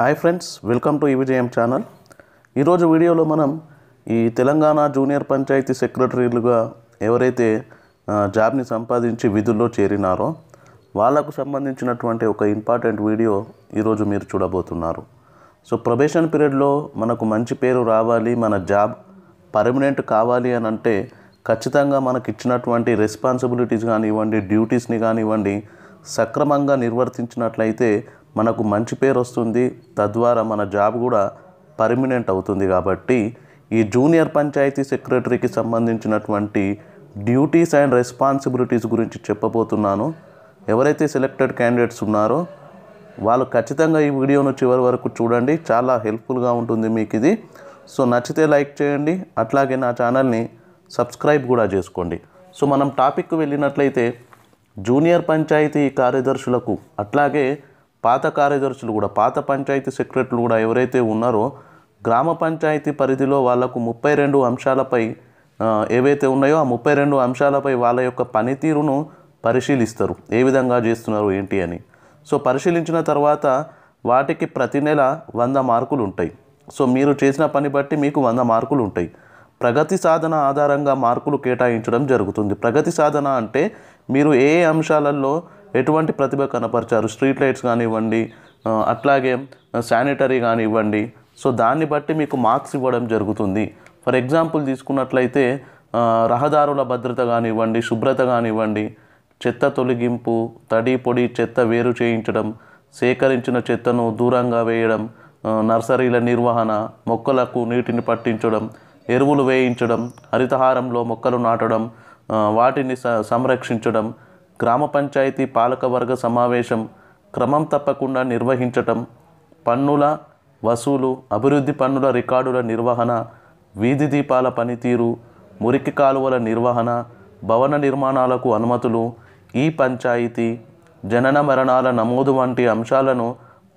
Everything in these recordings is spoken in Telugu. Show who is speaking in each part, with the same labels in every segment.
Speaker 1: hi friends welcome to Vijayam channel ఈరోజు వీడియోలో మనం ఈ తెలంగాణ జూనియర్ పంచాయతీ సెక్రటరీలుగా ఎవరైతే జాబ్ని సంపాదించి విధుల్లో చేరినారో వాళ్లకు సంబంధించినటువంటి ఒక ఇంపార్టెంట్ వీడియో ఈరోజు మీరు చూడబోతున్నారు సో ప్రొబేషన్ పీరియడ్లో మనకు మంచి పేరు రావాలి మన జాబ్ పర్మనెంట్ కావాలి అని అంటే ఖచ్చితంగా మనకి ఇచ్చినటువంటి రెస్పాన్సిబిలిటీస్ కానివ్వండి డ్యూటీస్ని కానివ్వండి సక్రమంగా నిర్వర్తించినట్లయితే మనకు మంచి పేరు వస్తుంది తద్వారా మన జాబ్ కూడా పర్మినెంట్ అవుతుంది కాబట్టి ఈ జూనియర్ పంచాయతీ సెక్రటరీకి సంబంధించినటువంటి డ్యూటీస్ అండ్ రెస్పాన్సిబిలిటీస్ గురించి చెప్పబోతున్నాను ఎవరైతే సెలెక్టెడ్ క్యాండిడేట్స్ ఉన్నారో వాళ్ళు ఖచ్చితంగా ఈ వీడియోను చివరి వరకు చూడండి చాలా హెల్ప్ఫుల్గా ఉంటుంది మీకు ఇది సో నచ్చితే లైక్ చేయండి అట్లాగే నా ఛానల్ని సబ్స్క్రైబ్ కూడా చేసుకోండి సో మనం టాపిక్ వెళ్ళినట్లయితే జూనియర్ పంచాయతీ కార్యదర్శులకు అట్లాగే పాత కార్యదర్శులు కూడా పాత పంచాయతీ సెక్రటరీలు కూడా ఎవరైతే ఉన్నారో గ్రామ పంచాయతీ పరిధిలో వాళ్లకు ముప్పై రెండు అంశాలపై ఏవైతే ఉన్నాయో ఆ ముప్పై రెండు అంశాలపై వాళ్ళ యొక్క పనితీరును పరిశీలిస్తారు ఏ విధంగా చేస్తున్నారు ఏంటి అని సో పరిశీలించిన తర్వాత వాటికి ప్రతి నెల వంద మార్కులు ఉంటాయి సో మీరు చేసిన పని బట్టి మీకు వంద మార్కులు ఉంటాయి ప్రగతి సాధన ఆధారంగా మార్కులు కేటాయించడం జరుగుతుంది ప్రగతి సాధన అంటే మీరు ఏ అంశాలలో ఎటువంటి ప్రతిభ కనపరిచారు స్ట్రీట్ లైట్స్ కానివ్వండి అట్లాగే శానిటరీ కానివ్వండి సో దాన్ని బట్టి మీకు మార్క్స్ ఇవ్వడం జరుగుతుంది ఫర్ ఎగ్జాంపుల్ తీసుకున్నట్లయితే రహదారుల భద్రత కానివ్వండి శుభ్రత కానివ్వండి చెత్త తొలగింపు తడి పొడి చెత్త వేరు చేయించడం సేకరించిన చెత్తను దూరంగా వేయడం నర్సరీల నిర్వహణ మొక్కలకు నీటిని పట్టించడం ఎరువులు వేయించడం హరితహారంలో మొక్కలు నాటడం వాటిని సంరక్షించడం గ్రామ పంచాయతీ పాలకవర్గ సమావేశం క్రమం తప్పకుండా నిర్వహించటం పన్నుల వసూలు అభివృద్ధి పన్నుల రికార్డుల నిర్వహణ వీధి దీపాల పనితీరు మురికి కాలువల నిర్వహణ భవన నిర్మాణాలకు అనుమతులు ఈ పంచాయతీ జనన మరణాల నమోదు వంటి అంశాలను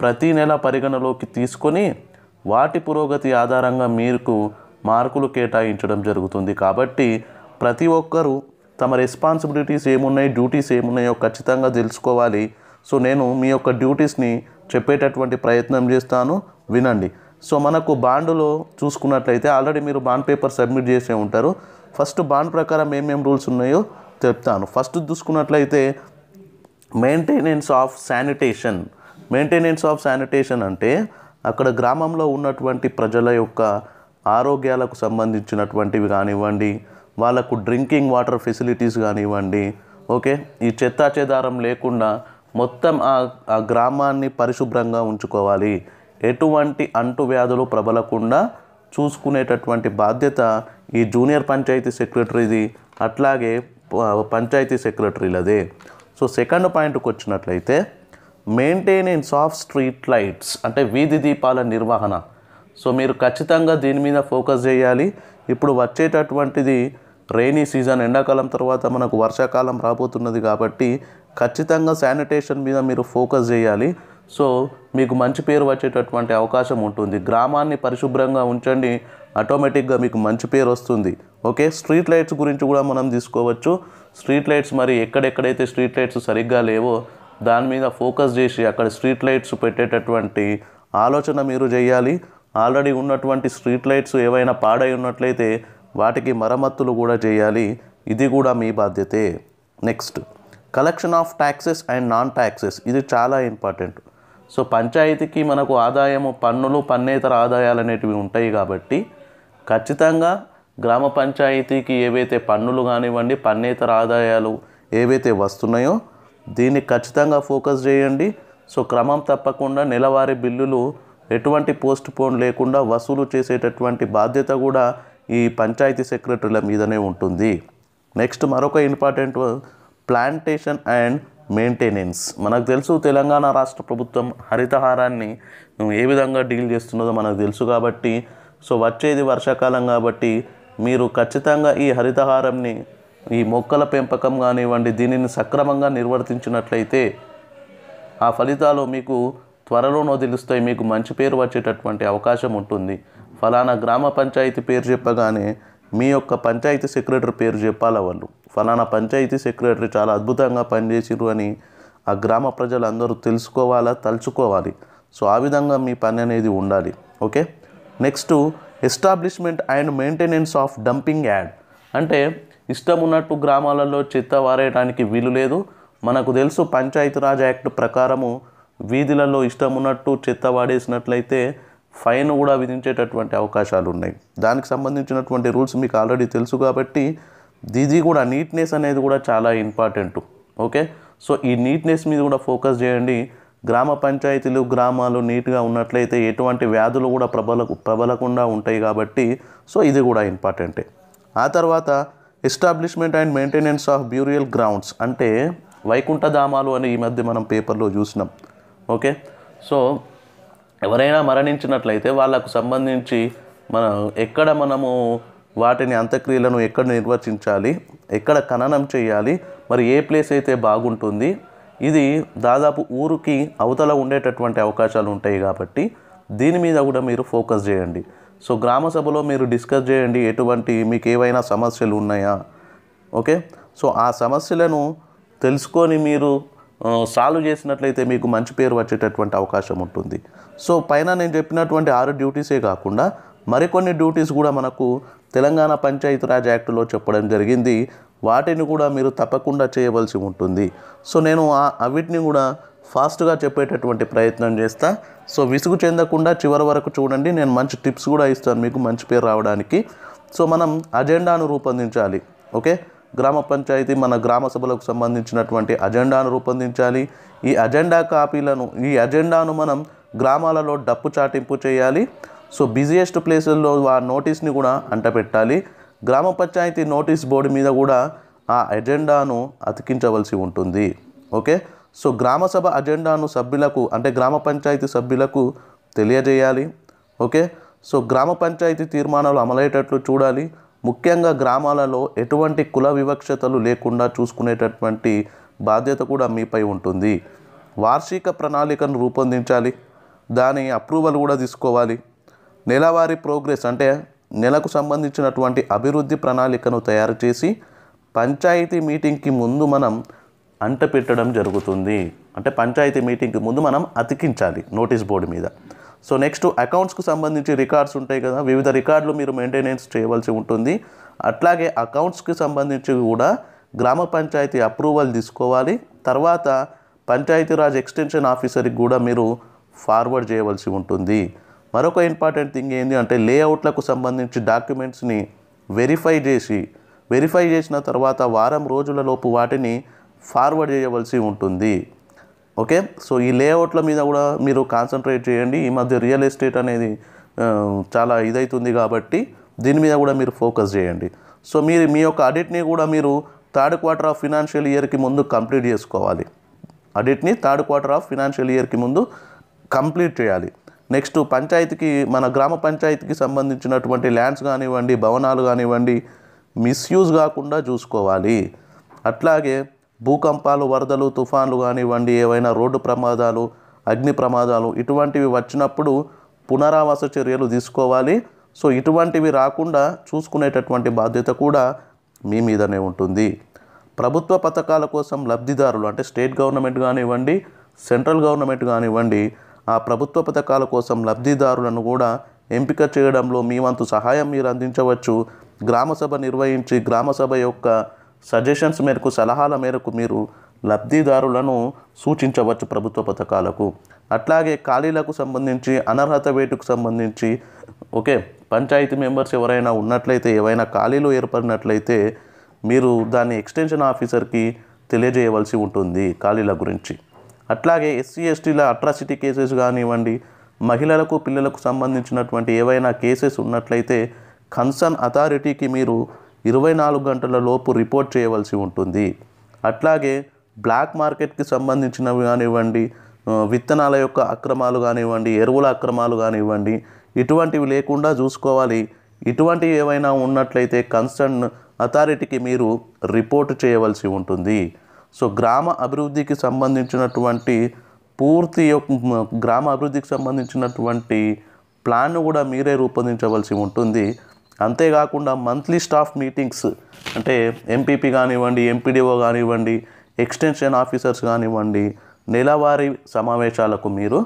Speaker 1: ప్రతి నెల పరిగణలోకి తీసుకొని వాటి పురోగతి ఆధారంగా మీకు మార్కులు కేటాయించడం జరుగుతుంది కాబట్టి ప్రతి ఒక్కరూ తమ రెస్పాన్సిబిలిటీస్ ఏమున్నాయి డ్యూటీస్ ఏమున్నాయో ఖచ్చితంగా తెలుసుకోవాలి సో నేను మీ యొక్క డ్యూటీస్ని చెప్పేటటువంటి ప్రయత్నం చేస్తాను వినండి సో మనకు బాండ్లో చూసుకున్నట్లయితే ఆల్రెడీ మీరు బాండ్ పేపర్ సబ్మిట్ చేసే ఉంటారు ఫస్ట్ బాండ్ ప్రకారం ఏమేమి రూల్స్ ఉన్నాయో చెప్తాను ఫస్ట్ చూసుకున్నట్లయితే maintenance of sanitation maintenance of sanitation అంటే అక్కడ గ్రామంలో ఉన్నటువంటి ప్రజల యొక్క ఆరోగ్యాలకు సంబంధించినటువంటివి కానివ్వండి వాళ్ళకు డ్రింకింగ్ వాటర్ ఫెసిలిటీస్ కానివ్వండి ఓకే ఈ చెత్తాచెదారం లేకుండా మొత్తం ఆ గ్రామాన్ని పరిశుభ్రంగా ఉంచుకోవాలి ఎటువంటి అంటువ్యాధులు ప్రబలకుండా చూసుకునేటటువంటి బాధ్యత ఈ జూనియర్ పంచాయతీ సెక్రటరీది అట్లాగే పంచాయతీ సెక్రటరీలదే సో సెకండ్ పాయింట్కి వచ్చినట్లయితే మెయింటెనెన్స్ ఆఫ్ స్ట్రీట్ లైట్స్ అంటే వీధి దీపాల నిర్వహణ సో మీరు ఖచ్చితంగా దీని మీద ఫోకస్ చేయాలి ఇప్పుడు వచ్చేటటువంటిది రైనీ సీజన్ ఎండాకాలం తర్వాత మనకు వర్షాకాలం రాబోతున్నది కాబట్టి ఖచ్చితంగా శానిటేషన్ మీద మీరు ఫోకస్ చేయాలి సో మీకు మంచి పేరు వచ్చేటటువంటి అవకాశం ఉంటుంది గ్రామాన్ని పరిశుభ్రంగా ఉంచండి ఆటోమేటిక్గా మీకు మంచి పేరు వస్తుంది ఓకే స్ట్రీట్ లైట్స్ గురించి కూడా మనం తీసుకోవచ్చు స్ట్రీట్ లైట్స్ మరి ఎక్కడెక్కడైతే స్ట్రీట్ లైట్స్ సరిగ్గా లేవో దాని మీద ఫోకస్ చేసి అక్కడ స్ట్రీట్ లైట్స్ పెట్టేటటువంటి ఆలోచన మీరు చేయాలి ఆల్రెడీ ఉన్నటువంటి స్ట్రీట్ లైట్స్ ఏవైనా పాడై ఉన్నట్లయితే వాటికి మరమ్మతులు కూడా చేయాలి ఇది కూడా మీ బాధ్యతే next collection of taxes and non taxes ఇది చాలా ఇంపార్టెంట్ సో పంచాయతీకి మనకు ఆదాయము పన్నులు పన్నేతర ఆదాయాలు అనేటివి ఉంటాయి కాబట్టి ఖచ్చితంగా గ్రామ పంచాయతీకి ఏవైతే పన్నులు కానివ్వండి పన్నేతర ఆదాయాలు ఏవైతే వస్తున్నాయో దీన్ని ఖచ్చితంగా ఫోకస్ చేయండి సో క్రమం తప్పకుండా నెలవారీ బిల్లులు ఎటువంటి పోస్ట్ పోన్ లేకుండా వసూలు చేసేటటువంటి బాధ్యత కూడా ఈ పంచాయతీ సెక్రటరీల మీదనే ఉంటుంది నెక్స్ట్ మరొక ఇంపార్టెంట్ ప్లాంటేషన్ అండ్ మెయింటెనెన్స్ మనకు తెలుసు తెలంగాణ రాష్ట్ర ప్రభుత్వం హరితహారాన్ని ఏ విధంగా డీల్ చేస్తున్నదో మనకు తెలుసు కాబట్టి సో వచ్చేది వర్షాకాలం కాబట్టి మీరు ఖచ్చితంగా ఈ హరితహారంని ఈ మొక్కల పెంపకం కానివ్వండి దీనిని సక్రమంగా నిర్వర్తించినట్లయితే ఆ ఫలితాలు మీకు త్వరలోనో తెలుస్తాయి మీకు మంచి పేరు వచ్చేటటువంటి అవకాశం ఉంటుంది ఫలానా గ్రామ పంచాయతీ పేరు చెప్పగానే మీ యొక్క పంచాయతీ సెక్రటరీ పేరు చెప్పాలి వాళ్ళు ఫలానా పంచాయతీ సెక్రటరీ చాలా అద్భుతంగా పనిచేసిరు అని ఆ గ్రామ ప్రజలందరూ తెలుసుకోవాలా తలుచుకోవాలి సో ఆ విధంగా మీ పని అనేది ఉండాలి okay next establishment and maintenance of dumping yard అంటే ఇష్టం ఉన్నట్టు గ్రామాలలో చెత్త వారేయడానికి వీలు లేదు మనకు తెలుసు పంచాయతీరాజ్ యాక్ట్ ప్రకారము వీధులలో ఇష్టం ఉన్నట్టు చెత్త వాడేసినట్లయితే ఫైన్ కూడా విధించేటటువంటి అవకాశాలు ఉన్నాయి దానికి సంబంధించినటువంటి రూల్స్ మీకు ఆల్రెడీ తెలుసు కాబట్టి ఇది కూడా నీట్నెస్ అనేది కూడా చాలా ఇంపార్టెంట్ ఓకే సో ఈ నీట్నెస్ మీద కూడా ఫోకస్ చేయండి గ్రామ పంచాయతీలు గ్రామాలు నీట్గా ఉన్నట్లయితే ఎటువంటి వ్యాధులు కూడా ప్రబల ప్రబలకుండా ఉంటాయి కాబట్టి సో ఇది కూడా ఇంపార్టెంటే ఆ తర్వాత establishment and maintenance of burial grounds అంటే వైకుంఠధామాలు అని ఈ మధ్య మనం పేపర్లో చూసినాం ఓకే సో ఎవరైనా మరణించినట్లయితే వాళ్ళకు సంబంధించి మనం ఎక్కడ మనము వాటిని అంత్యక్రియలను ఎక్కడ నిర్వచించాలి ఎక్కడ ఖననం చేయాలి మరి ఏ ప్లేస్ అయితే బాగుంటుంది ఇది దాదాపు ఊరికి అవతల ఉండేటటువంటి అవకాశాలు ఉంటాయి కాబట్టి దీని మీద కూడా మీరు ఫోకస్ చేయండి సో గ్రామ సభలో మీరు డిస్కస్ చేయండి ఎటువంటి మీకు ఏవైనా సమస్యలు ఉన్నాయా ఓకే సో ఆ సమస్యలను తెలుసుకొని మీరు సాల్వ్ చేసినట్లయితే మీకు మంచి పేరు వచ్చేటటువంటి అవకాశం ఉంటుంది సో పైన నేను చెప్పినటువంటి ఆరు డ్యూటీసే కాకుండా మరికొన్ని డ్యూటీస్ కూడా మనకు తెలంగాణ పంచాయతీరాజ్ యాక్టులో చెప్పడం జరిగింది వాటిని కూడా మీరు తప్పకుండా చేయవలసి ఉంటుంది సో నేను అవిటిని కూడా ఫాస్ట్గా చెప్పేటటువంటి ప్రయత్నం చేస్తా సో విసుగు చెందకుండా చివరి వరకు చూడండి నేను మంచి టిప్స్ కూడా ఇస్తాను మీకు మంచి పేరు రావడానికి సో మనం అజెండాను రూపొందించాలి ఓకే గ్రామ పంచాయతీ మన గ్రామ సభలకు సంబంధించినటువంటి అజెండాను రూపొందించాలి ఈ అజెండా కాపీలను ఈ అజెండాను మనం గ్రామాలలో డప్పు చాటింపు చేయాలి సో బిజియెస్ట్ ప్లేసుల్లో ఆ నోటీస్ని కూడా అంటపెట్టాలి గ్రామ పంచాయతీ నోటీస్ బోర్డు మీద కూడా ఆ అజెండాను అతికించవలసి ఉంటుంది ఓకే సో గ్రామ సభ అజెండాను సభ్యులకు అంటే గ్రామ పంచాయతీ సభ్యులకు తెలియజేయాలి ఓకే సో గ్రామ పంచాయతీ తీర్మానాలు అమలయ్యేటట్లు చూడాలి ముఖ్యంగా గ్రామాలలో ఎటువంటి కుల వివక్షతలు లేకుండా చూసుకునేటటువంటి బాధ్యత కూడా మీపై ఉంటుంది వార్షిక ప్రణాళికను రూపొందించాలి దాని అప్రూవల్ కూడా తీసుకోవాలి నెలవారీ ప్రోగ్రెస్ అంటే నెలకు సంబంధించినటువంటి అభివృద్ధి ప్రణాళికను తయారు చేసి పంచాయతీ మీటింగ్కి ముందు మనం అంట పెట్టడం జరుగుతుంది అంటే పంచాయతీ మీటింగ్కి ముందు మనం అతికించాలి నోటీస్ బోర్డు మీద సో నెక్స్ట్ అకౌంట్స్కు సంబంధించి రికార్డ్స్ ఉంటాయి కదా వివిధ రికార్డులు మీరు మెయింటెనెన్స్ చేయవలసి ఉంటుంది అట్లాగే అకౌంట్స్కి సంబంధించి కూడా గ్రామ పంచాయతీ అప్రూవల్ తీసుకోవాలి తర్వాత పంచాయతీరాజ్ ఎక్స్టెన్షన్ ఆఫీసర్కి కూడా మీరు ఫార్వర్డ్ చేయవలసి ఉంటుంది మరొక ఇంపార్టెంట్ థింగ్ ఏంటి అంటే లేఅవుట్లకు సంబంధించి డాక్యుమెంట్స్ని వెరిఫై చేసి వెరిఫై చేసిన తర్వాత వారం రోజులలోపు వాటిని ఫార్వర్డ్ చేయవలసి ఉంటుంది ఓకే సో ఈ లేఅవుట్ల మీద కూడా మీరు కాన్సన్ట్రేట్ చేయండి ఈ మధ్య రియల్ ఎస్టేట్ అనేది చాలా ఇదైతుంది కాబట్టి దీని మీద కూడా మీరు ఫోకస్ చేయండి సో మీరు మీ యొక్క అడిట్ని కూడా మీరు థర్డ్ క్వార్టర్ ఆఫ్ ఫినాన్షియల్ ఇయర్కి ముందు కంప్లీట్ చేసుకోవాలి అడిట్ని థర్డ్ క్వార్టర్ ఆఫ్ ఫినాన్షియల్ ఇయర్కి ముందు కంప్లీట్ చేయాలి నెక్స్ట్ పంచాయతీకి మన గ్రామ పంచాయతీకి సంబంధించినటువంటి ల్యాండ్స్ కానివ్వండి భవనాలు కానివ్వండి మిస్యూజ్ కాకుండా చూసుకోవాలి అట్లాగే భూకంపాలు వరదలు తుఫాన్లు కానివ్వండి ఏవైనా రోడ్డు ప్రమాదాలు అగ్ని ప్రమాదాలు ఇటువంటివి వచ్చినప్పుడు పునరావాస చర్యలు తీసుకోవాలి సో ఇటువంటివి రాకుండా చూసుకునేటటువంటి బాధ్యత కూడా మీ మీదనే ఉంటుంది ప్రభుత్వ పథకాల కోసం లబ్ధిదారులు అంటే స్టేట్ గవర్నమెంట్ కానివ్వండి సెంట్రల్ గవర్నమెంట్ కానివ్వండి ఆ ప్రభుత్వ పథకాల కోసం లబ్ధిదారులను కూడా ఎంపిక చేయడంలో మీ వంతు సహాయం మీరు అందించవచ్చు గ్రామసభ నిర్వహించి గ్రామసభ యొక్క సజెషన్స్ మేరకు సలహాల మేరకు మీరు లబ్ధిదారులను సూచించవచ్చు ప్రభుత్వ పథకాలకు అట్లాగే ఖాళీలకు సంబంధించి అనర్హత వేటుకు సంబంధించి ఓకే పంచాయతీ మెంబర్స్ ఎవరైనా ఉన్నట్లయితే ఏవైనా ఖాళీలు ఏర్పడినట్లయితే మీరు దాన్ని ఎక్స్టెన్షన్ ఆఫీసర్కి తెలియజేయవలసి ఉంటుంది ఖాళీల గురించి అట్లాగే ఎస్సీ ఎస్టీల అట్రాసిటీ కేసెస్ కానివ్వండి మహిళలకు పిల్లలకు సంబంధించినటువంటి ఏవైనా కేసెస్ ఉన్నట్లయితే కన్సర్న్ అథారిటీకి మీరు ఇరవై నాలుగు గంటల లోపు రిపోర్ట్ చేయవలసి ఉంటుంది అట్లాగే బ్లాక్ మార్కెట్కి సంబంధించినవి కానివ్వండి విత్తనాల యొక్క అక్రమాలు కానివ్వండి ఎరువుల అక్రమాలు కానివ్వండి ఇటువంటివి లేకుండా చూసుకోవాలి ఇటువంటివి ఏవైనా ఉన్నట్లయితే కన్సర్న్ అథారిటీకి మీరు రిపోర్ట్ చేయవలసి ఉంటుంది సో గ్రామ అభివృద్ధికి సంబంధించినటువంటి పూర్తి గ్రామ అభివృద్ధికి సంబంధించినటువంటి ప్లాన్ను కూడా మీరే రూపొందించవలసి ఉంటుంది అంతేకాకుండా మంత్లీ స్టాఫ్ మీటింగ్స్ అంటే ఎంపీపీ కానివ్వండి ఎంపీడీఓ కానివ్వండి ఎక్స్టెన్షన్ ఆఫీసర్స్ కానివ్వండి నెలవారీ సమావేశాలకు మీరు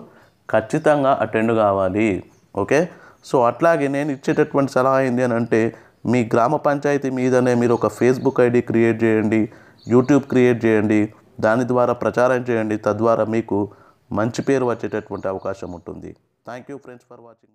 Speaker 1: ఖచ్చితంగా అటెండ్ కావాలి ఓకే సో అట్లాగే నేను ఇచ్చేటటువంటి సలహా ఏంటి అని అంటే మీ గ్రామ పంచాయతీ మీదనే మీరు ఒక ఫేస్బుక్ ఐడి క్రియేట్ చేయండి యూట్యూబ్ క్రియేట్ చేయండి దాని ద్వారా ప్రచారం చేయండి తద్వారా మీకు మంచి పేరు వచ్చేటటువంటి అవకాశం ఉంటుంది thank you friends for watching